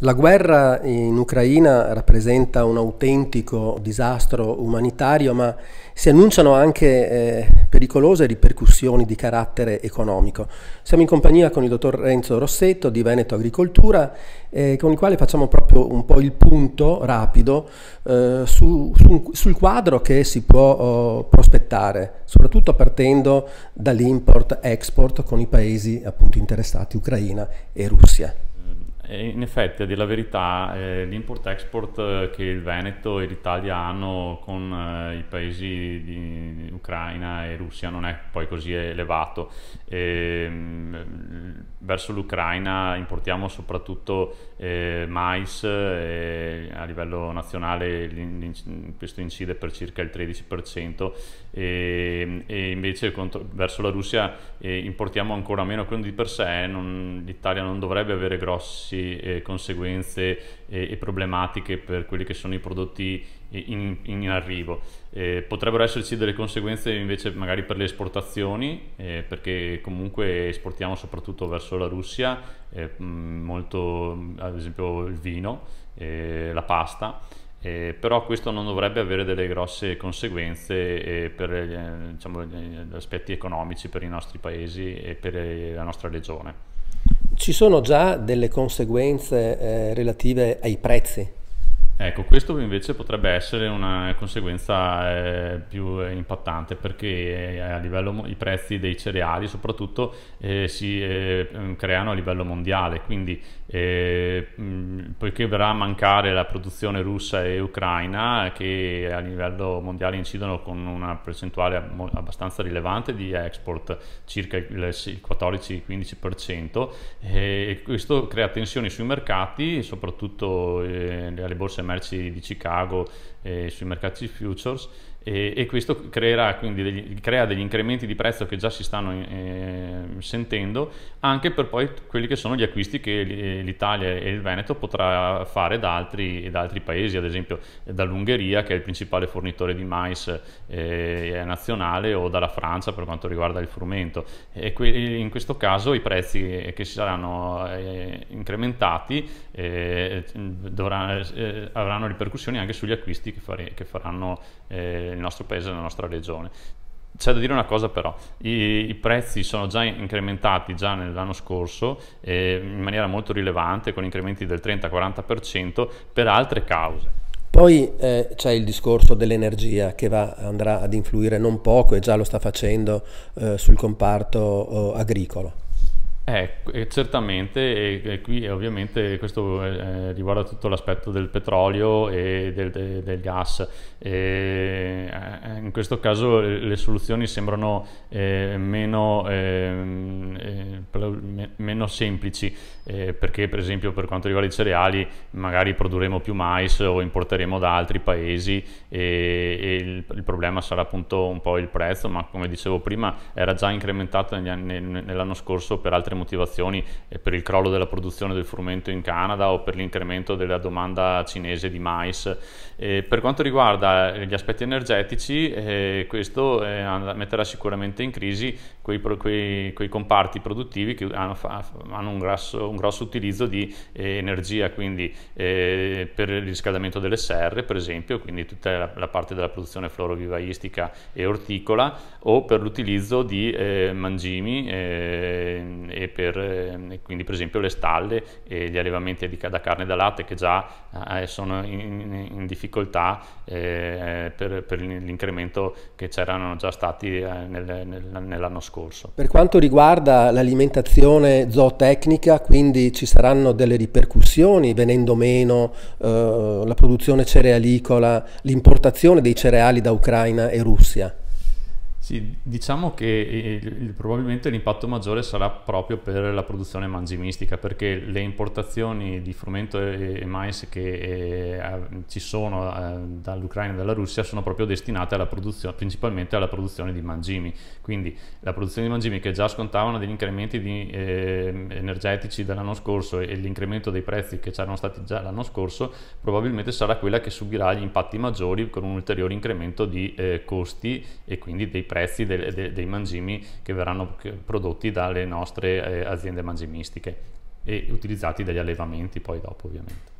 La guerra in Ucraina rappresenta un autentico disastro umanitario, ma si annunciano anche eh, pericolose ripercussioni di carattere economico. Siamo in compagnia con il dottor Renzo Rossetto di Veneto Agricoltura, eh, con il quale facciamo proprio un po' il punto rapido eh, su, su, sul quadro che si può oh, prospettare, soprattutto partendo dall'import-export con i paesi appunto interessati, Ucraina e Russia. In effetti, a dire la verità, eh, l'import-export eh, che il Veneto e l'Italia hanno con eh, i paesi di, Ucraina e Russia non è poi così elevato. E, ehm, verso l'Ucraina importiamo soprattutto eh, mais, eh, a livello nazionale questo incide per circa il 13% e, ehm, e invece contro, verso la Russia eh, importiamo ancora meno, quindi per sé non, l'Italia non dovrebbe avere grosse eh, conseguenze eh, e problematiche per quelli che sono i prodotti in, in arrivo. Eh, potrebbero esserci delle conseguenze invece magari per le esportazioni, eh, perché comunque esportiamo soprattutto verso la Russia eh, molto, ad esempio, il vino, eh, la pasta. Eh, però questo non dovrebbe avere delle grosse conseguenze eh, per eh, diciamo, gli aspetti economici per i nostri paesi e per eh, la nostra regione. Ci sono già delle conseguenze eh, relative ai prezzi Ecco, questo invece potrebbe essere una conseguenza eh, più impattante perché eh, a livello, i prezzi dei cereali soprattutto eh, si eh, ehm, creano a livello mondiale, quindi eh, mh, poiché verrà a mancare la produzione russa e ucraina che a livello mondiale incidono con una percentuale abbastanza rilevante di export, circa il 14-15%, eh, e questo crea tensioni sui mercati, soprattutto alle borse merci di Chicago e sui mercati futures e, e questo creerà quindi degli, crea degli incrementi di prezzo che già si stanno eh, sentendo anche per poi quelli che sono gli acquisti che eh, l'Italia e il Veneto potrà fare da altri, da altri paesi ad esempio eh, dall'Ungheria che è il principale fornitore di mais eh, nazionale o dalla Francia per quanto riguarda il frumento e que- in questo caso i prezzi eh, che si saranno eh, incrementati dovranno, avranno ripercussioni anche sugli acquisti che, fare- che faranno eh, del nostro paese, della nostra regione. C'è da dire una cosa però, i, i prezzi sono già incrementati già nell'anno scorso eh, in maniera molto rilevante con incrementi del 30-40% per altre cause. Poi eh, c'è il discorso dell'energia che va, andrà ad influire non poco e già lo sta facendo eh, sul comparto oh, agricolo. Eh, eh, certamente, e, qui ovviamente questo eh, riguarda tutto l'aspetto del petrolio e del, del, del gas. E, eh, in questo caso le soluzioni sembrano eh, meno ehm, meno semplici, eh, perché per esempio per quanto riguarda i cereali magari produrremo più mais o importeremo da altri paesi e, e il, il, problema sarà appunto un po' il prezzo, ma come dicevo prima era già incrementato anni, nell'anno scorso per altre motivazioni, eh, per il crollo della produzione del frumento in Canada o per l'incremento della domanda cinese di mais. Eh, per quanto riguarda eh, gli aspetti energetici, eh, questo eh, metterà sicuramente in crisi quei, quei, quei comparti produttivi produttivi che hanno, hanno un, grosso, un, grosso, utilizzo di eh, energia, quindi eh, per il riscaldamento delle serre, per esempio, quindi tutta la, la parte della produzione florovivaistica e orticola, o per l'utilizzo di eh, mangimi eh, e per, eh, quindi per esempio le stalle e gli allevamenti di, da carne e da latte che già eh, sono in, in difficoltà per, per l'incremento che c'erano già stati nel, nel, nell'anno scorso. Per quanto riguarda l'alimentazione, sperimentazione zootecnica, quindi ci saranno delle ripercussioni venendo meno eh, la produzione cerealicola, l'importazione dei cereali da Ucraina e Russia? Sì, diciamo che il, il, probabilmente l'impatto maggiore sarà proprio per la produzione mangimistica, perché le importazioni di frumento e, e mais che eh, ci sono eh, dall'Ucraina e dalla Russia sono proprio destinate alla principalmente alla produzione di mangimi. Quindi la produzione di mangimi che già scontavano degli incrementi di, eh, energetici dell'anno scorso e, e l'incremento dei prezzi che c'erano stati già l'anno scorso, probabilmente sarà quella che subirà gli impatti maggiori con un ulteriore incremento di eh, costi e quindi dei prezzi prezzi de, de, dei mangimi che verranno prodotti dalle nostre eh, aziende mangimistiche e utilizzati dagli allevamenti poi dopo ovviamente.